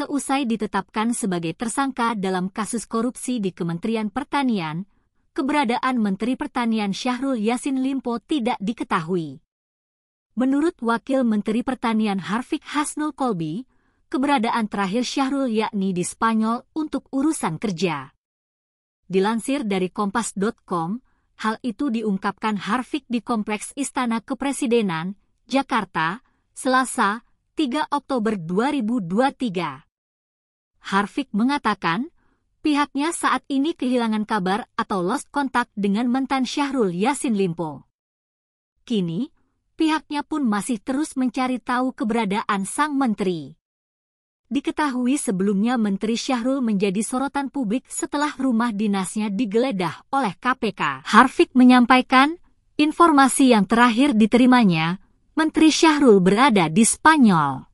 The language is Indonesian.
Seusai ditetapkan sebagai tersangka dalam kasus korupsi di Kementerian Pertanian, keberadaan Menteri Pertanian Syahrul Yasin Limpo tidak diketahui. Menurut Wakil Menteri Pertanian Harfik Hasnul Kolbi, keberadaan terakhir Syahrul yakni di Spanyol untuk urusan kerja. Dilansir dari kompas.com, hal itu diungkapkan Harfik di Kompleks Istana Kepresidenan, Jakarta, Selasa, 3 Oktober 2023. Harvick mengatakan, pihaknya saat ini kehilangan kabar atau lost kontak dengan mantan Syahrul Yasin Limpo. Kini, pihaknya pun masih terus mencari tahu keberadaan sang menteri. Diketahui sebelumnya Menteri Syahrul menjadi sorotan publik setelah rumah dinasnya digeledah oleh KPK. Harfik menyampaikan, informasi yang terakhir diterimanya, Menteri Syahrul berada di Spanyol.